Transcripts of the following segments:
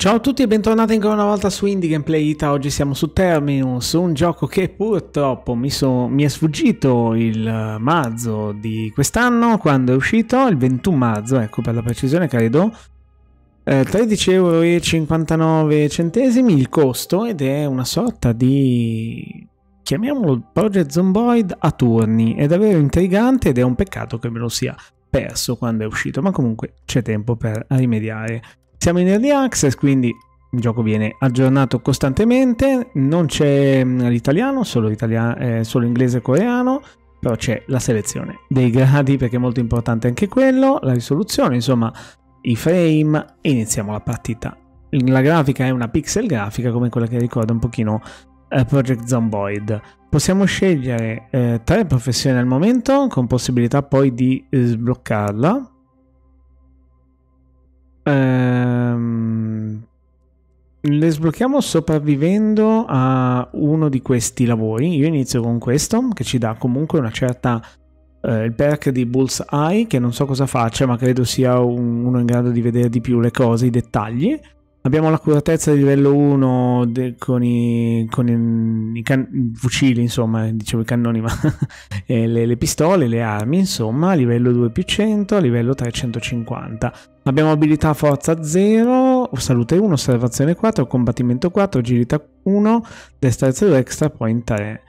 Ciao a tutti e bentornati ancora una volta su Indie Gameplay Ita, oggi siamo su Terminus, un gioco che purtroppo mi, so, mi è sfuggito il eh, marzo di quest'anno, quando è uscito, il 21 marzo, ecco per la precisione credo, eh, 13,59€ il costo ed è una sorta di, chiamiamolo Project Zomboid a turni, è davvero intrigante ed è un peccato che me lo sia perso quando è uscito, ma comunque c'è tempo per rimediare. Siamo in early access, quindi il gioco viene aggiornato costantemente, non c'è mm, l'italiano, solo, italia- eh, solo inglese e coreano, però c'è la selezione dei gradi perché è molto importante anche quello, la risoluzione, insomma i frame e iniziamo la partita. La grafica è una pixel grafica come quella che ricorda un pochino eh, Project Zomboid. Possiamo scegliere eh, tre professioni al momento con possibilità poi di eh, sbloccarla Ehm, le sblocchiamo sopravvivendo a uno di questi lavori. Io inizio con questo, che ci dà comunque una certa... Eh, il perk di Bullseye, che non so cosa faccia, ma credo sia un, uno in grado di vedere di più le cose, i dettagli abbiamo l'accuratezza di livello 1 de, con, i, con i, can, fucili, insomma, dicevo i cannoni, ma le, le, pistole, le armi, insomma, livello 2 più 100, a livello 350. Abbiamo abilità forza 0, salute 1, osservazione 4, combattimento 4, agilità 1, destrezza 2, extra point 3.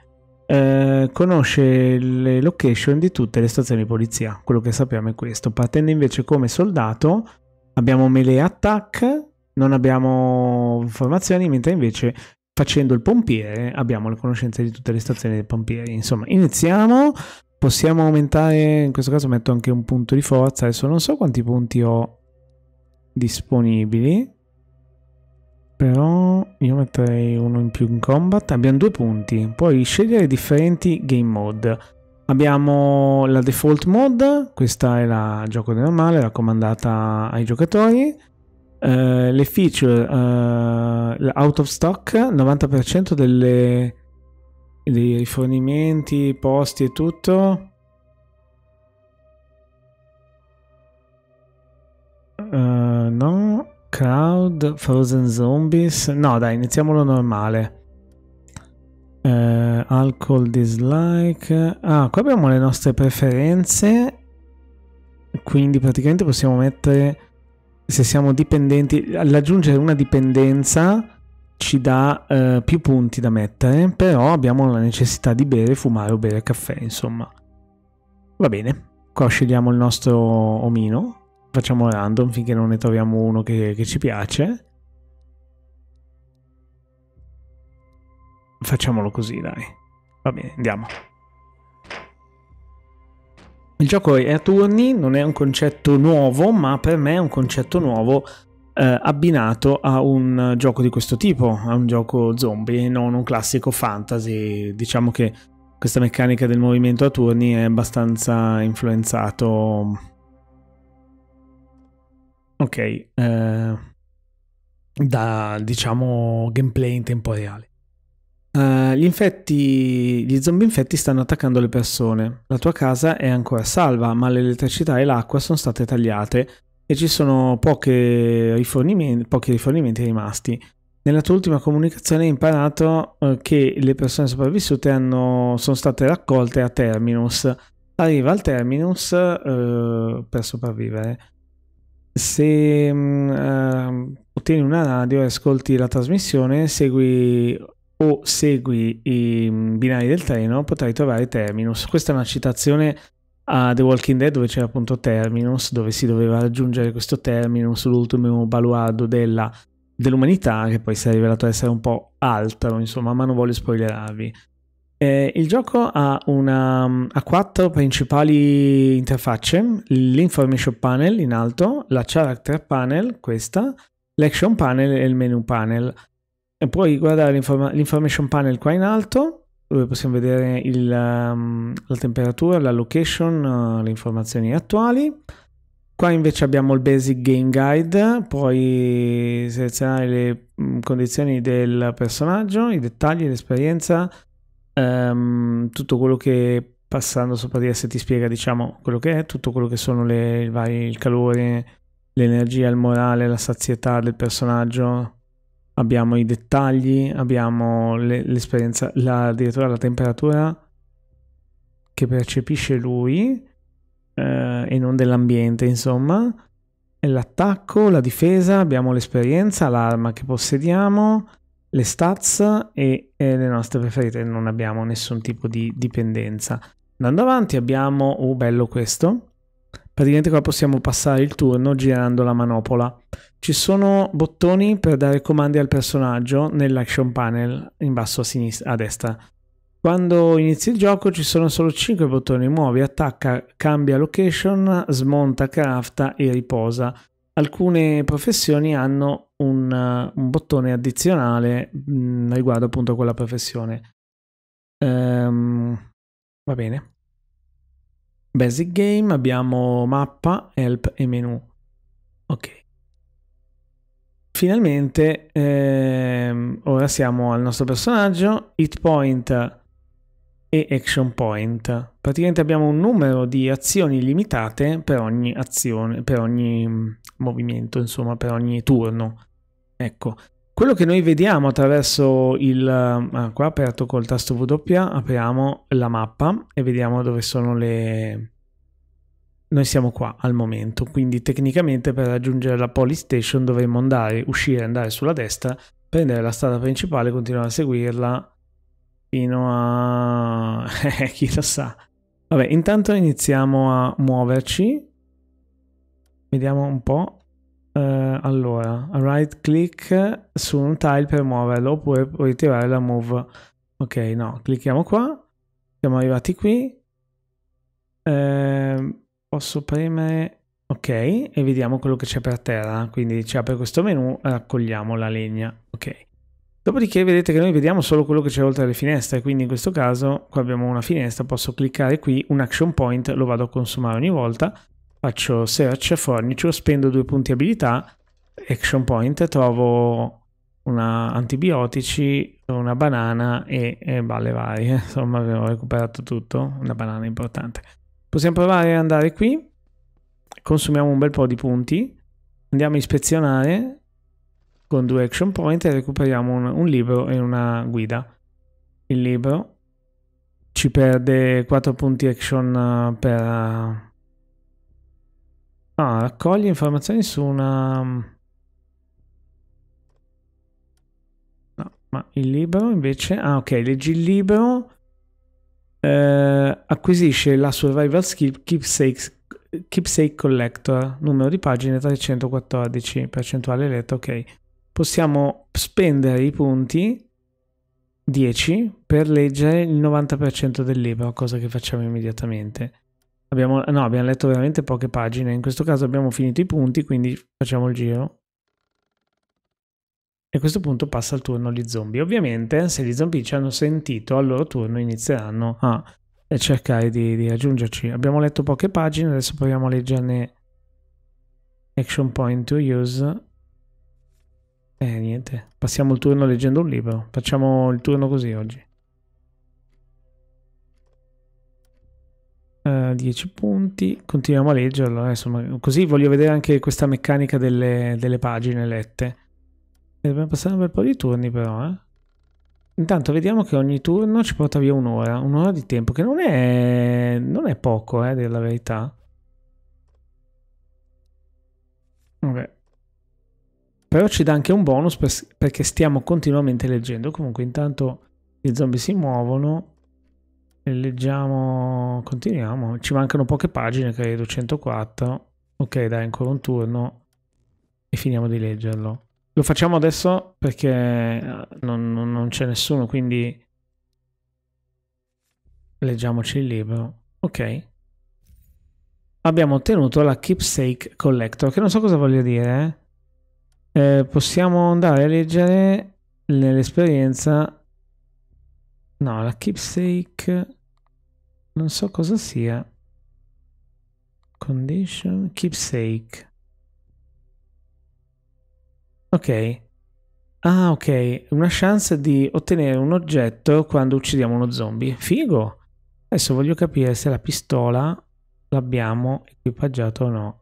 Eh, conosce le location di tutte le stazioni di polizia, quello che sappiamo è questo. Partendo invece come soldato abbiamo melee attack, non abbiamo informazioni, mentre invece facendo il pompiere abbiamo le conoscenze di tutte le stazioni dei pompieri. Insomma, iniziamo. Possiamo aumentare, in questo caso metto anche un punto di forza, adesso non so quanti punti ho disponibili, però io metterei uno in più in combat, abbiamo due punti, puoi scegliere differenti game mode. Abbiamo la default mode, questa è la gioco normale, raccomandata ai giocatori, le feature uh, out of stock 90% delle, dei rifornimenti, posti e tutto uh, no crowd frozen zombies no dai iniziamolo normale eh, alcol dislike ah qua abbiamo le nostre preferenze quindi praticamente possiamo mettere se siamo dipendenti, l'aggiungere una dipendenza ci dà eh, più punti da mettere, però abbiamo la necessità di bere, fumare o bere caffè, insomma. Va bene, qua scegliamo il nostro omino, facciamo random finché non ne troviamo uno che, che ci piace. Facciamolo così, dai. Va bene, andiamo. Il gioco è a turni, non è un concetto nuovo, ma per me è un concetto nuovo eh, abbinato a un gioco di questo tipo, a un gioco zombie non un classico fantasy. Diciamo che questa meccanica del movimento a turni è abbastanza influenzato. Ok, eh, da diciamo gameplay in tempo reale. Uh, gli infetti, gli zombie infetti stanno attaccando le persone. La tua casa è ancora salva, ma l'elettricità e l'acqua sono state tagliate e ci sono rifornimenti, pochi rifornimenti rimasti. Nella tua ultima comunicazione hai imparato uh, che le persone sopravvissute hanno, sono state raccolte a Terminus. Arriva al Terminus uh, per sopravvivere. Se mm, ehm, ottieni una radio e ascolti la trasmissione, segui o segui i mm, binari del treno potrai trovare Terminus. Questa è una citazione a The Walking Dead dove c'era appunto Terminus, dove si doveva raggiungere questo Terminus, l'ultimo baluardo della, dell'umanità, che poi si è rivelato essere un po' altro, insomma, ma non voglio spoilerarvi. Eh, il gioco ha, una, mm, ha quattro principali interfacce, l'information panel in alto, la character panel, questa, l'action panel e il menu panel e puoi guardare l'inform- l'information panel qua in alto dove possiamo vedere il, um, la temperatura, la location, uh, le informazioni attuali. Qua invece abbiamo il Basic Game Guide, puoi selezionare le um, condizioni del personaggio, i dettagli, l'esperienza, um, tutto quello che passando sopra di esse ti spiega diciamo quello che è, tutto quello che sono le, il, vari, il calore, l'energia, il morale, la sazietà del personaggio, abbiamo i dettagli, abbiamo le, l'esperienza, la, addirittura la temperatura che percepisce lui eh, e non dell'ambiente, insomma, e l'attacco, la difesa, abbiamo l'esperienza, l'arma che possediamo, le stats e, e le nostre preferite, non abbiamo nessun tipo di dipendenza. Andando avanti abbiamo, oh bello questo, praticamente qua possiamo passare il turno girando la manopola. Ci sono bottoni per dare comandi al personaggio nell'action panel in basso a, sinistra, a destra. Quando inizi il gioco ci sono solo 5 bottoni, muovi, attacca, cambia location, smonta, crafta e riposa. Alcune professioni hanno un, un bottone addizionale mh, mm, riguardo appunto quella professione. Um, va bene. Basic game, abbiamo mappa, help e menu. Ok finalmente ehm, ora siamo al nostro personaggio, hit point e action point. Praticamente abbiamo un numero di azioni limitate per ogni azione, per ogni mm, movimento, insomma, per ogni turno. Ecco, quello che noi vediamo attraverso il... Ah, qua aperto col tasto W apriamo la mappa e vediamo dove sono le, noi siamo qua al momento, quindi tecnicamente per raggiungere la station dovremmo andare, uscire, andare sulla destra, prendere la strada principale, continuare a seguirla fino a... Eh, chi lo sa. Vabbè, intanto iniziamo a muoverci. Vediamo un po'. Uh, allora, right click su un tile per muoverlo oppure ritirare la move. Ok, no, clicchiamo qua. Siamo arrivati qui. Uh, posso premere ok e vediamo quello che c'è per terra quindi ci apre questo menu raccogliamo la legna ok dopodiché vedete che noi vediamo solo quello che c'è oltre le finestre quindi in questo caso qua abbiamo una finestra posso cliccare qui un action point lo vado a consumare ogni volta faccio search furniture spendo due punti abilità action point trovo una antibiotici, una banana e, e balle varie. Insomma, abbiamo recuperato tutto. Una banana importante. Possiamo provare ad andare qui. Consumiamo un bel po' di punti. Andiamo a ispezionare con due action point e recuperiamo un, un libro e una guida. Il libro ci perde 4 punti action eh, per... Eh, ah, raccoglie informazioni su una... Mm, no, ma il libro invece... Ah, ok, leggi il libro eh, acquisisce la Survival Skill Keepsakes Keepsake Collector, numero di pagine 314, percentuale letto, ok. Possiamo spendere i punti 10 per leggere il 90% del libro, cosa che facciamo immediatamente. Abbiamo, no, abbiamo letto veramente poche pagine, in questo caso abbiamo finito i punti, quindi facciamo il giro. E a questo punto passa il turno agli zombie. Ovviamente, se gli zombie ci hanno sentito, al loro turno inizieranno a cercare di, di raggiungerci. Abbiamo letto poche pagine, adesso proviamo a leggerne action point to use. E eh, niente, passiamo il turno leggendo un libro. Facciamo il turno così oggi. Uh, eh, 10 punti, continuiamo a leggerlo. Eh, insomma, così voglio vedere anche questa meccanica delle, delle pagine lette dobbiamo passare un bel po' di turni però, eh. Intanto vediamo che ogni turno ci porta via un'ora, un'ora di tempo, che non è, non è poco, eh, della verità. Vabbè. Però ci dà anche un bonus per, perché stiamo continuamente leggendo. Comunque intanto i zombie si muovono e leggiamo, continuiamo. Ci mancano poche pagine, credo, 104. Ok, dai, ancora un turno e finiamo di leggerlo. Lo facciamo adesso perché esatto. non, non, non c'è nessuno, quindi leggiamoci il libro. Ok. Abbiamo ottenuto la Keepsake Collector, che non so cosa voglio dire. Eh, eh possiamo andare a leggere nell'esperienza... No, la Keepsake... Non so cosa sia. Condition... Keepsake. Ok. Ah, ok. Una chance di ottenere un oggetto quando uccidiamo uno zombie. Figo. Adesso voglio capire se la pistola l'abbiamo equipaggiata o no.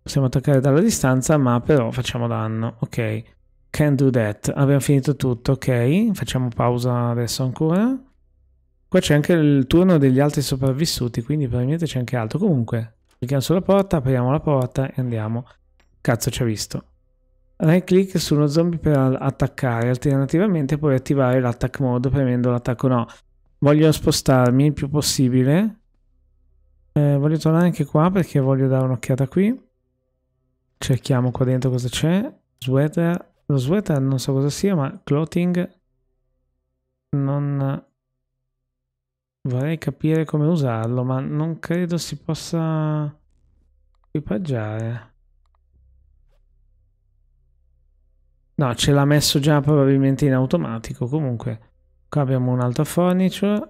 Possiamo attaccare dalla distanza, ma però facciamo danno. Ok. Can do that. Abbiamo finito tutto, ok. Facciamo pausa adesso ancora. Qua c'è anche il turno degli altri sopravvissuti, quindi probabilmente c'è anche altro. Comunque, clicchiamo sulla porta, apriamo la porta e andiamo. Cazzo, ci ha visto right click sullo zombie per attaccare, alternativamente puoi attivare l'attack mode premendo l'attacco no. Voglio spostarmi il più possibile. Eh, voglio tornare anche qua perché voglio dare un'occhiata qui. Cerchiamo qua dentro cosa c'è. Sweater. Lo sweater non so cosa sia, ma clothing non... Vorrei capire come usarlo, ma non credo si possa equipaggiare. No, ce l'ha messo già probabilmente in automatico. Comunque, qua abbiamo un altro furniture.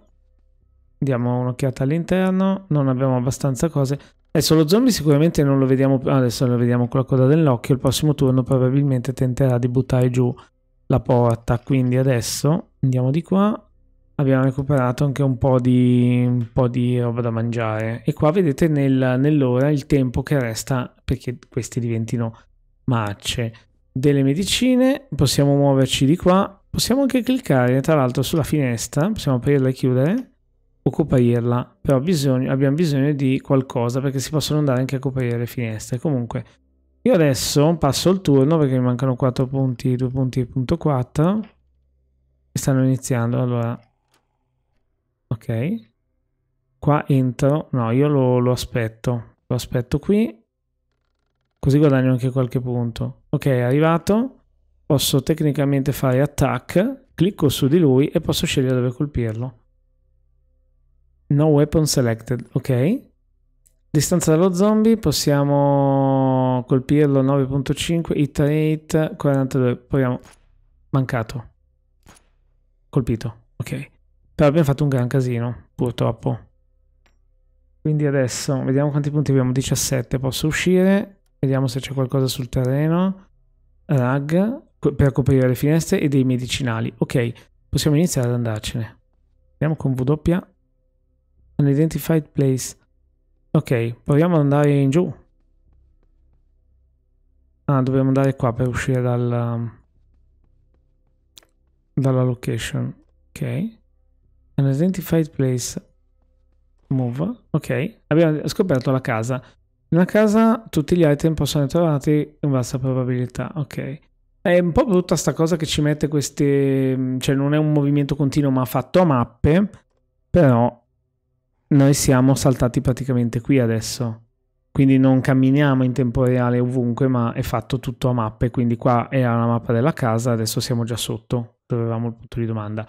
Diamo un'occhiata all'interno. Non abbiamo abbastanza cose. Adesso lo zombie sicuramente non lo vediamo più. Adesso lo vediamo con la coda dell'occhio. Il prossimo turno probabilmente tenterà di buttare giù la porta. Quindi adesso andiamo di qua. Abbiamo recuperato anche un po' di, un po di roba da mangiare. E qua vedete nel, nell'ora il tempo che resta perché questi diventino marce delle medicine, possiamo muoverci di qua, possiamo anche cliccare tra l'altro sulla finestra, possiamo aprirla e chiudere o coprirla, però bisogno, abbiamo bisogno di qualcosa perché si possono andare anche a coprire le finestre. Comunque, io adesso passo il turno perché mi mancano 4 punti, 2 punti, e punto 4 e stanno iniziando, allora, ok, qua entro, no, io lo, lo aspetto, lo aspetto qui così guadagno anche qualche punto. Ok, è arrivato, posso tecnicamente fare attack, clicco su di lui e posso scegliere dove colpirlo. No weapon selected, ok. Distanza dallo zombie, possiamo colpirlo 9.5, hit rate 42, proviamo, mancato, colpito, ok. Però abbiamo fatto un gran casino, purtroppo. Quindi adesso, vediamo quanti punti abbiamo, 17, posso uscire, Vediamo se c'è qualcosa sul terreno. Rag per coprire le finestre e dei medicinali. Ok, possiamo iniziare ad andarcene. Andiamo con W. Unidentified place. Ok, proviamo ad andare in giù. Ah, dobbiamo andare qua per uscire dal, um, dalla location. Ok. Unidentified place. Move. Ok, abbiamo scoperto la casa una casa tutti gli item possono essere trovati con bassa probabilità, ok. È un po' brutta sta cosa che ci mette queste... cioè non è un movimento continuo ma fatto a mappe, però noi siamo saltati praticamente qui adesso. Quindi non camminiamo in tempo reale ovunque, ma è fatto tutto a mappe. Quindi qua era la mappa della casa, adesso siamo già sotto, dove avevamo il punto di domanda.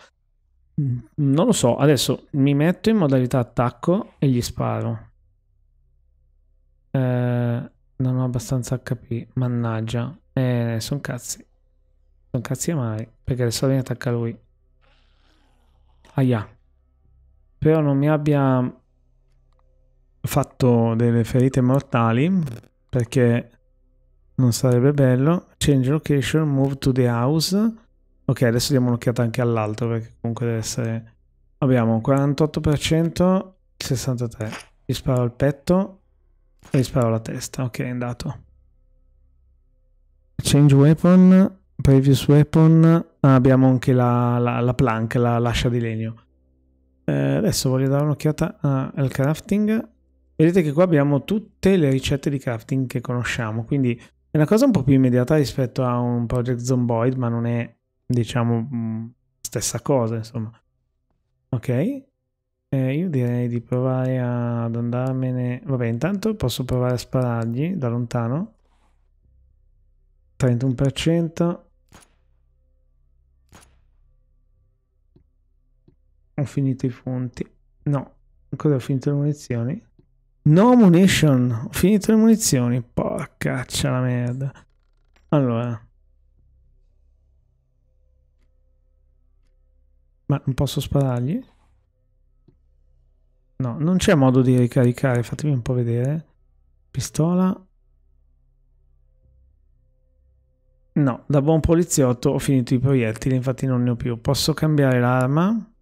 Mm, non lo so, adesso mi metto in modalità attacco e gli sparo. Eh, non ho abbastanza HP. Mannaggia. Eh, sono cazzi. Sono cazzi amari. Perché adesso viene attacca lui. Aia. Però non mi abbia fatto delle ferite mortali. Perché non sarebbe bello. Change location, move to the house. Ok, adesso diamo un'occhiata anche all'altro perché comunque deve essere... Abbiamo 48%, 63. Gli sparo al petto. E sparo la testa, ok, è andato. Change weapon, previous weapon. Ah, abbiamo anche la, la, la plank, la lascia di legno. Eh, adesso voglio dare un'occhiata al crafting. Vedete che qua abbiamo tutte le ricette di crafting che conosciamo, quindi è una cosa un po' più immediata rispetto a un Project Zomboid, ma non è, diciamo, mm, stessa cosa, insomma. Ok, eh, io direi di provare ad andarmene... Vabbè, intanto posso provare a sparargli da lontano. 31%. Ho finito i punti. No, ancora ho finito le munizioni. No munition! Ho finito le munizioni. Porcaccia la merda. Allora... Ma non posso sparargli? No, non c'è modo di ricaricare, fatemi un po' vedere. Pistola. No, da buon poliziotto ho finito i proiettili, infatti non ne ho più. Posso cambiare l'arma?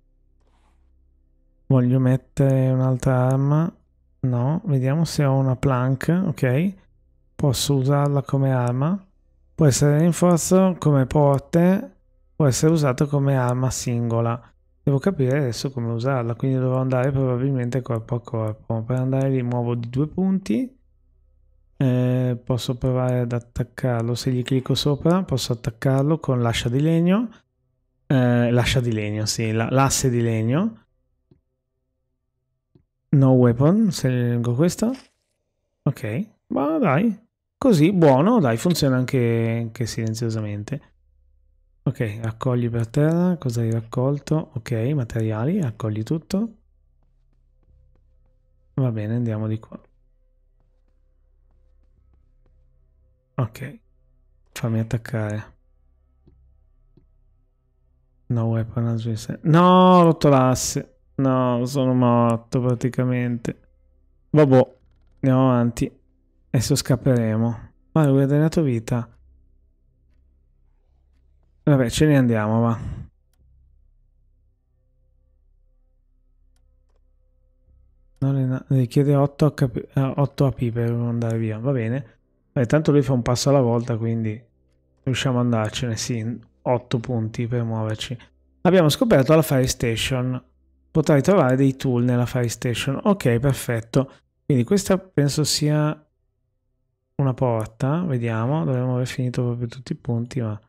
Voglio mettere un'altra arma. No, vediamo se ho una plank, ok. Posso usarla come arma. Può essere rinforzo come porte, può essere usato come arma singola. Devo capire adesso come usarla, quindi dovrò andare probabilmente corpo a corpo. Per andare li muovo di due punti. Eh, posso provare ad attaccarlo, se gli clicco sopra posso attaccarlo con l'ascia di legno. Eh, l'ascia di legno, sì, l'asse di legno. No weapon, se leggo questo. Ok, ma dai, così buono, dai, funziona anche, anche silenziosamente. Ok, raccogli per terra, cosa hai raccolto? Ok, materiali, raccogli tutto. Va bene, andiamo di qua. Ok, fammi attaccare. No weapon as we No, ho rotto l'asse. No, sono morto praticamente. Vabbè, andiamo avanti. Adesso scapperemo. Ma lui ha dato vita. Vabbè, ce ne andiamo, va. Non è, richiede 8 HP, 8 AP per andare via, va bene. Vabbè, tanto lui fa un passo alla volta, quindi riusciamo ad andarcene, sì, 8 punti per muoverci. Abbiamo scoperto la fire station. Potrai trovare dei tool nella fire station. Ok, perfetto. Quindi questa penso sia una porta. Vediamo, dovremmo aver finito proprio tutti i punti, ma...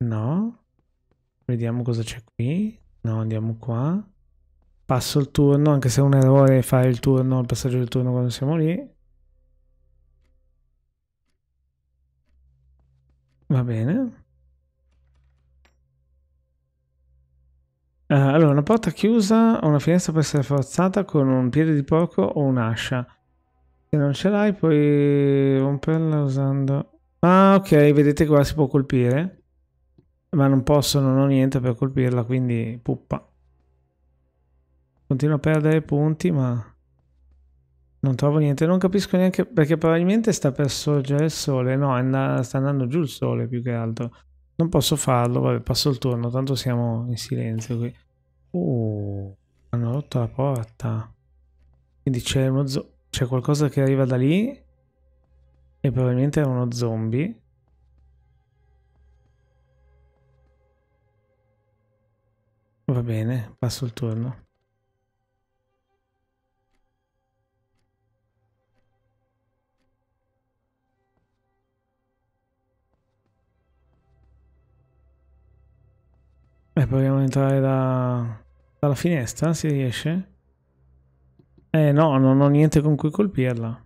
No. Vediamo cosa c'è qui. No, andiamo qua. Passo il turno, anche se è un errore fare il turno, il passaggio del turno quando siamo lì. Va bene. Uh, allora, una porta chiusa o una finestra può essere forzata con un piede di porco o un'ascia. Se non ce l'hai puoi romperla usando... Ah, ok, vedete qua si può colpire. Ma non posso, non ho niente per colpirla, quindi puppa. Continuo a perdere punti, ma non trovo niente. Non capisco neanche perché probabilmente sta per sorgere il sole. No, and sta andando giù il sole più che altro. Non posso farlo, vabbè, passo il turno, tanto siamo in silenzio qui. Oh, hanno rotto la porta. Quindi c'è qualcosa che arriva da lì e probabilmente è uno zombie. Va bene, passo il turno. Eh, proviamo ad entrare da... dalla finestra, si riesce? Eh no, non ho niente con cui colpirla.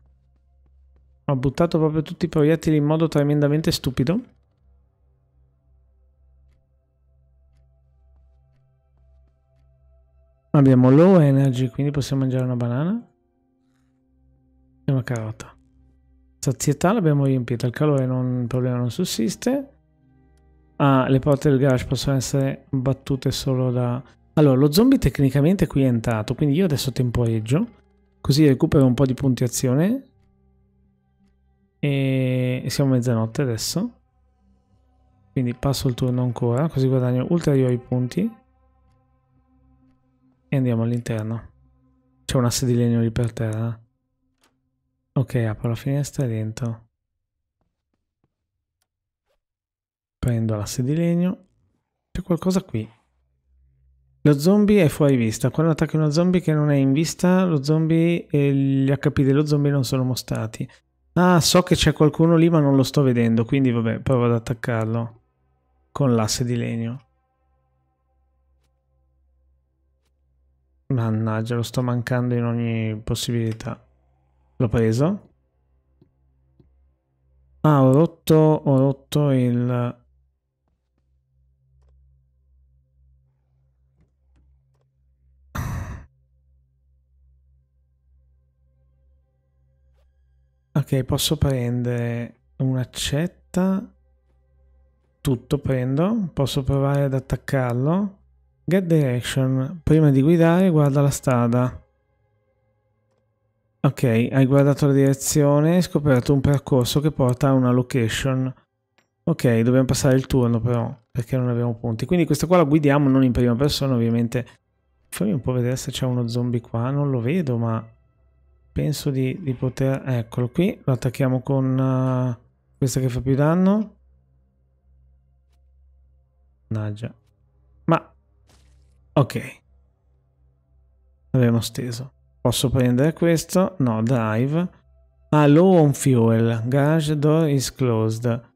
Ho buttato proprio tutti i proiettili in modo tremendamente stupido. Abbiamo low energy, quindi possiamo mangiare una banana e una carota. Sazietà l'abbiamo riempita, il calore non, il problema non sussiste. Ah, le porte del garage possono essere battute solo da... Allora, lo zombie tecnicamente qui è entrato, quindi io adesso temporeggio, così recupero un po' di punti azione. E, e siamo a mezzanotte adesso. Quindi passo il turno ancora, così guadagno ulteriori punti e andiamo all'interno. C'è un asse di legno lì per terra. Ok, apro la finestra e dentro Prendo l'asse di legno. C'è qualcosa qui. Lo zombie è fuori vista. Quando attacchi uno zombie che non è in vista, lo zombie e gli HP dello zombie non sono mostrati. Ah, so che c'è qualcuno lì ma non lo sto vedendo, quindi vabbè, provo ad attaccarlo con l'asse di legno. Mannaggia, lo sto mancando in ogni possibilità. L'ho preso. Ah, ho rotto, ho rotto il... Ok, posso prendere un'accetta. Tutto prendo. Posso provare ad attaccarlo. Get direction. Prima di guidare guarda la strada. Ok, hai guardato la direzione e scoperto un percorso che porta a una location. Ok, dobbiamo passare il turno però, perché non abbiamo punti. Quindi questa qua la guidiamo non in prima persona ovviamente. Fammi un po' vedere se c'è uno zombie qua, non lo vedo ma penso di, di poter... Eccolo qui, lo attacchiamo con uh, questa che fa più danno. Mannaggia. Ma Ok. L'abbiamo steso. Posso prendere questo? No, drive. Ah, low on fuel. Garage door is closed.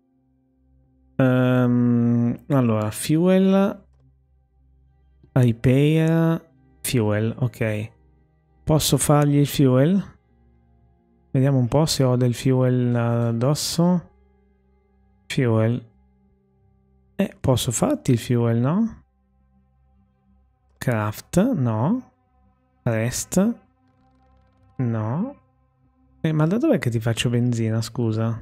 Um, allora, fuel. Repair. Fuel, ok. Posso fargli il fuel? Vediamo un po' se ho del fuel addosso. Fuel. Eh, posso farti il fuel, no? Craft, no. Rest, no. Eh, ma da dov'è che ti faccio benzina, scusa?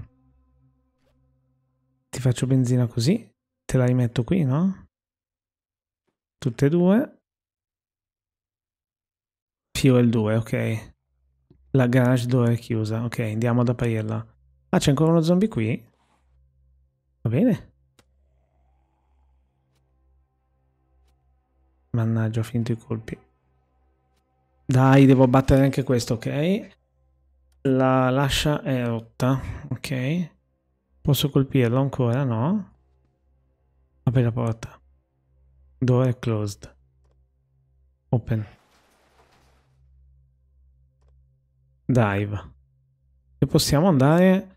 Ti faccio benzina così? Te la rimetto qui, no? Tutte e due. Fuel 2, ok. La garage door è chiusa, ok, andiamo ad aprirla. Ah, c'è ancora uno zombie qui? Va bene. Mannaggia, ho finito i colpi. Dai, devo battere anche questo, ok. La lascia è rotta, ok. Posso colpirlo ancora? No. Apri la porta. Door è closed. Open. Dive. E possiamo andare...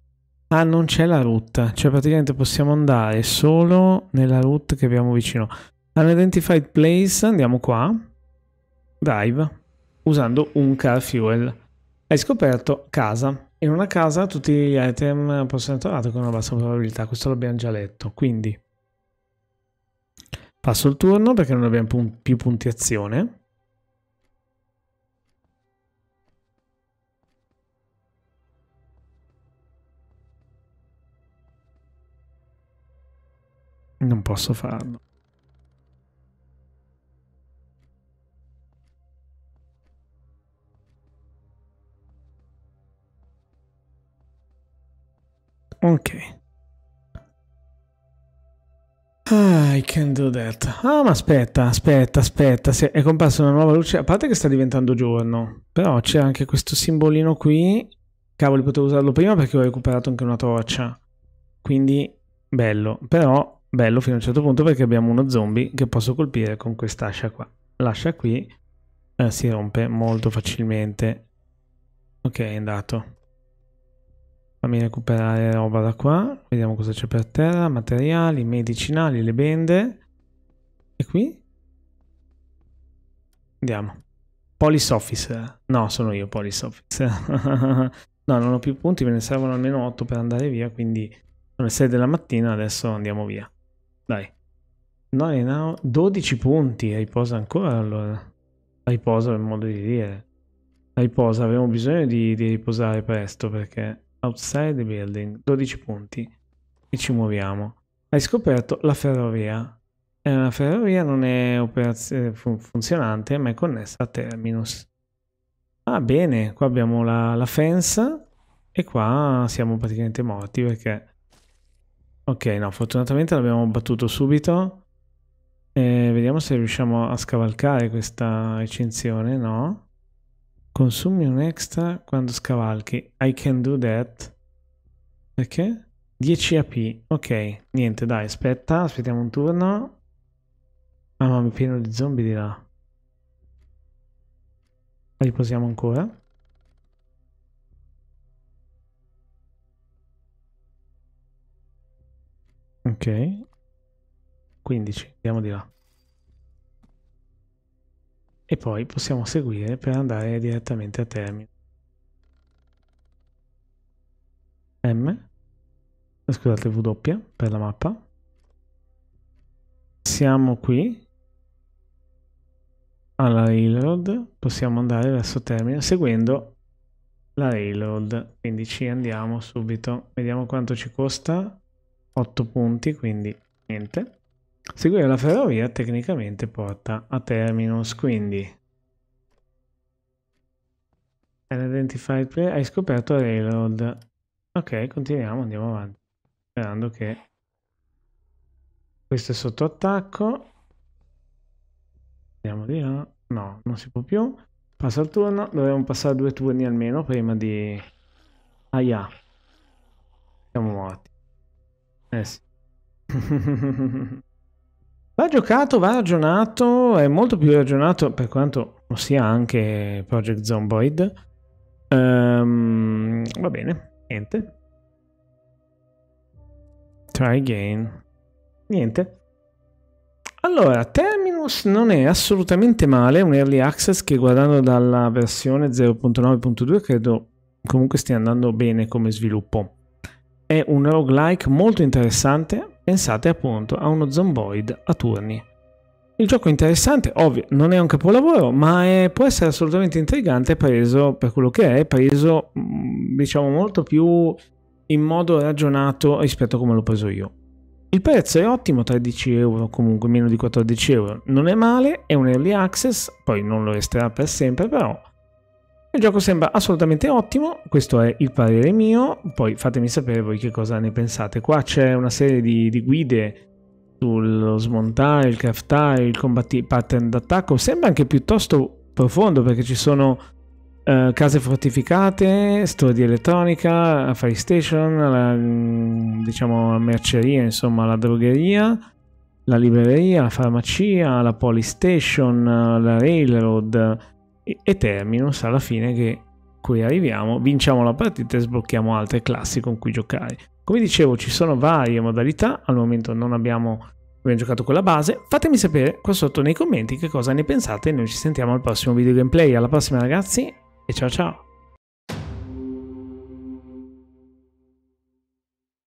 Ah, non c'è la route. Cioè praticamente possiamo andare solo nella route che abbiamo vicino. Unidentified place, andiamo qua, drive, usando un car fuel. Hai scoperto casa. In una casa tutti gli item possono essere trovati con una bassa probabilità, questo l'abbiamo già letto. Quindi passo il turno perché non abbiamo pun più punti azione. Non posso farlo. Ok. I can do that. Ah, ma aspetta, aspetta, aspetta. Se è comparsa una nuova luce. A parte che sta diventando giorno. Però c'è anche questo simbolino qui. Cavoli, potevo usarlo prima perché ho recuperato anche una torcia. Quindi, bello. Però, bello fino a un certo punto perché abbiamo uno zombie che posso colpire con quest'ascia qua. L'ascia qui eh, si rompe molto facilmente. Ok, è andato. Fammi recuperare roba da qua. Vediamo cosa c'è per terra. Materiali, medicinali, le bende. E qui? Andiamo. Police officer. No, sono io police officer. no, non ho più punti, me ne servono almeno 8 per andare via, quindi sono le 6 della mattina, adesso andiamo via. Dai. No, now 12 punti, riposa ancora allora. Riposa è il modo di dire. Riposa, avevo bisogno di, di riposare presto perché outside the building, 12 punti. E ci muoviamo. Hai scoperto la ferrovia. È eh, una ferrovia non è eh, funzionante, ma è connessa a Terminus. Ah, bene, qua abbiamo la, la fence e qua siamo praticamente morti perché... Ok, no, fortunatamente l'abbiamo battuto subito. Eh, vediamo se riusciamo a scavalcare questa recinzione, no? Consumi un extra quando scavalchi. I can do that. Perché? 10 AP. Ok, niente, dai, aspetta, aspettiamo un turno. Ah, ma è pieno di zombie di là. Riposiamo ancora. Ok. 15, andiamo di là e poi possiamo seguire per andare direttamente a termine. M, scusate W per la mappa. Siamo qui alla railroad, possiamo andare verso termine seguendo la railroad, quindi ci andiamo subito. Vediamo quanto ci costa, 8 punti, quindi niente. Seguire la ferrovia tecnicamente porta a Terminus, quindi... An identified player. Hai scoperto Railroad. Ok, continuiamo, andiamo avanti. Sperando che... Questo è sotto attacco. Andiamo di là. No, non si può più. Passa il turno. Dovremmo passare due turni almeno prima di... Aia. Siamo morti. Eh sì. Va giocato, va ragionato, è molto più ragionato per quanto sia anche Project Zomboid. Um, va bene, niente. Try again. Niente. Allora, Terminus non è assolutamente male, un early access che guardando dalla versione 0.9.2 credo comunque stia andando bene come sviluppo. È un roguelike molto interessante, Pensate appunto a uno zomboid a turni. Il gioco è interessante, ovvio, non è un capolavoro, ma è, può essere assolutamente intrigante preso per quello che è, preso mm, diciamo molto più in modo ragionato rispetto a come l'ho preso io. Il prezzo è ottimo, 13 euro, comunque meno di 14 euro, non è male, è un early access, poi non lo resterà per sempre però il gioco sembra assolutamente ottimo, questo è il parere mio, poi fatemi sapere voi che cosa ne pensate. Qua c'è una serie di, di guide sullo smontare, il craftare, il combatti- pattern d'attacco, sembra anche piuttosto profondo perché ci sono uh, case fortificate, store di elettronica, fire station, la, mm, diciamo merceria, insomma la drogheria, la libreria, la farmacia, la police station, la railroad e, e Terminus alla fine che qui arriviamo, vinciamo la partita e sblocchiamo altre classi con cui giocare. Come dicevo ci sono varie modalità, al momento non abbiamo, abbiamo giocato quella base, fatemi sapere qua sotto nei commenti che cosa ne pensate, noi ci sentiamo al prossimo video gameplay, alla prossima ragazzi e ciao ciao!